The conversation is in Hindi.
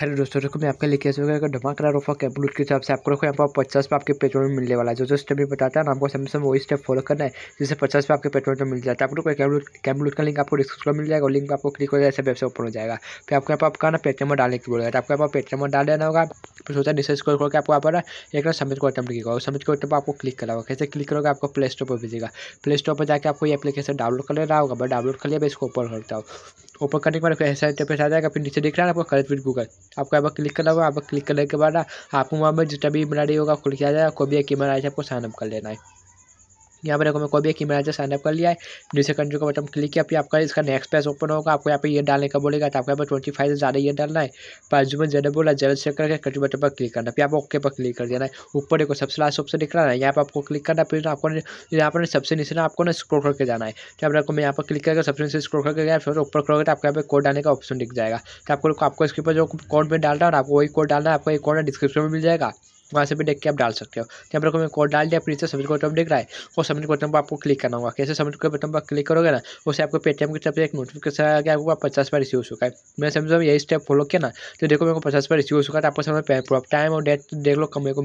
हेलो दोस्तों देखो मैं आपके लिए कैसे होगा अगर धमाकेदार ऑफर कैपलूट की तरफ से आपको देखो यहाँ पर पचास पे आपके पेट्रोल में मिलने वाला है जो जो स्टेप भी बताता है ना आपको सैमसंग वही स्टेप फॉलो करना है जिससे पचास पे आपके पेट्रोल में मिल जाता है आपको कैपलूट कैपलूट का लिंक आपको डिस्क्रिप्शन में मिल जाएगा लिंक आपको क्लिक हो जाएगा ऐसे वेबसाइट ओपन हो जाएगा फिर आपको यहाँ पर आपका ना पेट्रम डालने की बोलेगा आपको यहाँ पर पेट्रम डाल देना होगा फिर सोचा रिसर्च कर करके आपको यहाँ पर एक ना समझ को अटैम्प्ट किया और सबमिट को अटैम्प आपको क्लिक करा होगा कैसे क्लिक करोगे आपको प्ले स्टोर पर भेजेगा प्ले स्टोर पर जाकर आपको ये एप्लीकेशन डाउनलोड कर लेना होगा मैं डाउनलोड कर लिया मैं इसको ओपन करता हूँ ओपन करने के बाद ऐसा इंटरफेस आ जाएगा फिर नीचे देख रहा है आपको करेक्ट विद गूगल आपको यहाँ पर क्लिक करना होगा यहाँ पर क्लिक करने के बाद आपको वहाँ पर जितना भी रही होगा खुल के आ जाएगा कोई भी एक की बनाई आपको साइनअप कर लेना है यहाँ पर हमें कोई भी एक इमेज साइनअप कर लिया है दूसरे कंट्री का बटन क्लिक किया फिर आपका इसका नेक्स्ट पेज ओपन होगा आपको यहाँ पे ये डालने का बोलेगा तो आपको यहाँ पर ट्वेंटी फाइव से ज़्यादा ये डालना है पाजू में जेड बोला जेड चेक करके कंट्री बटन पर क्लिक करना फिर आप ओके पर क्लिक कर देना है ऊपर देखो सबसे लास्ट ऑप्शन दिख रहा है यहाँ पर आपको क्लिक करना फिर आपको यहाँ पर सबसे नीचे ना आपको ना स्क्रोल करके जाना है तो आप आपको मैं यहाँ पर क्लिक करके सबसे नीचे स्क्रोल करके गया फिर ऊपर करोगे तो आपको यहाँ पर कोड डालने का ऑप्शन दिख जाएगा तो आपको आपको इसके ऊपर जो कोड में डालना है और आपको वही कोड डालना है आपको एक कोड डिस्क्रिप्शन में मिल जाएगा वहाँ से भी देख के आप डाल सकते हो यहाँ पर मैं कोड डाल दिया फिर से सबमिट बटन दिख रहा है वो सबमिट बटन पर आपको क्लिक करना होगा कैसे सबमिट के बटन पर क्लिक करोगे ना उससे आपको पेटीएम की तरफ से एक नोटिफिकेशन आ गया आपको पचास बार रिसीव हो चुका है मैं समझो यही स्टेप फॉलो किया ना तो देखो मेरे को पचास बार रिसीव हो चुका है तो आपको समय टाइम और डेट देख लो कम को